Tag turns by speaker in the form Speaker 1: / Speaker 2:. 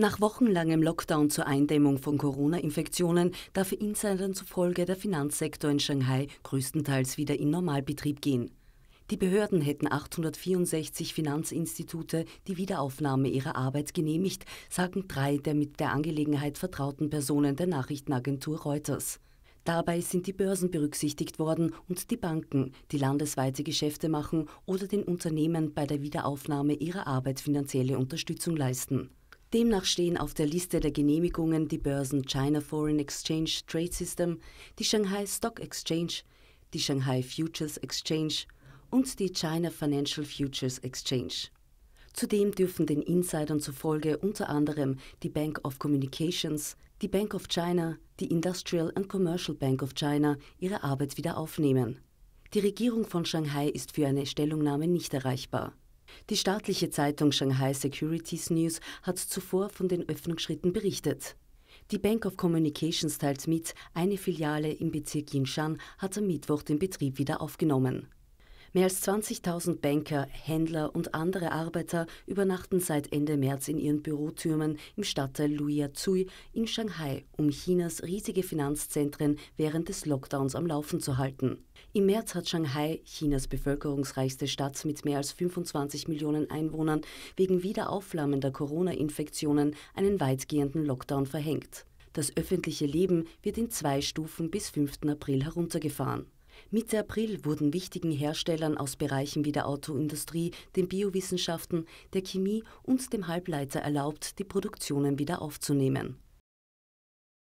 Speaker 1: Nach wochenlangem Lockdown zur Eindämmung von Corona-Infektionen darf Insidern zufolge der Finanzsektor in Shanghai größtenteils wieder in Normalbetrieb gehen. Die Behörden hätten 864 Finanzinstitute die Wiederaufnahme ihrer Arbeit genehmigt, sagen drei der mit der Angelegenheit vertrauten Personen der Nachrichtenagentur Reuters. Dabei sind die Börsen berücksichtigt worden und die Banken, die landesweite Geschäfte machen oder den Unternehmen bei der Wiederaufnahme ihrer Arbeit finanzielle Unterstützung leisten. Demnach stehen auf der Liste der Genehmigungen die Börsen China Foreign Exchange Trade System, die Shanghai Stock Exchange, die Shanghai Futures Exchange und die China Financial Futures Exchange. Zudem dürfen den Insidern zufolge unter anderem die Bank of Communications, die Bank of China, die Industrial and Commercial Bank of China ihre Arbeit wieder aufnehmen. Die Regierung von Shanghai ist für eine Stellungnahme nicht erreichbar. Die staatliche Zeitung Shanghai Securities News hat zuvor von den Öffnungsschritten berichtet. Die Bank of Communications teilt mit, eine Filiale im Bezirk Yinshan hat am Mittwoch den Betrieb wieder aufgenommen. Mehr als 20.000 Banker, Händler und andere Arbeiter übernachten seit Ende März in ihren Bürotürmen im Stadtteil Luiazui in Shanghai, um Chinas riesige Finanzzentren während des Lockdowns am Laufen zu halten. Im März hat Shanghai, Chinas bevölkerungsreichste Stadt mit mehr als 25 Millionen Einwohnern, wegen wiederaufflammender Corona-Infektionen einen weitgehenden Lockdown verhängt. Das öffentliche Leben wird in zwei Stufen bis 5. April heruntergefahren. Mitte April wurden wichtigen Herstellern aus Bereichen wie der Autoindustrie, den Biowissenschaften, der Chemie und dem Halbleiter erlaubt, die Produktionen wieder aufzunehmen.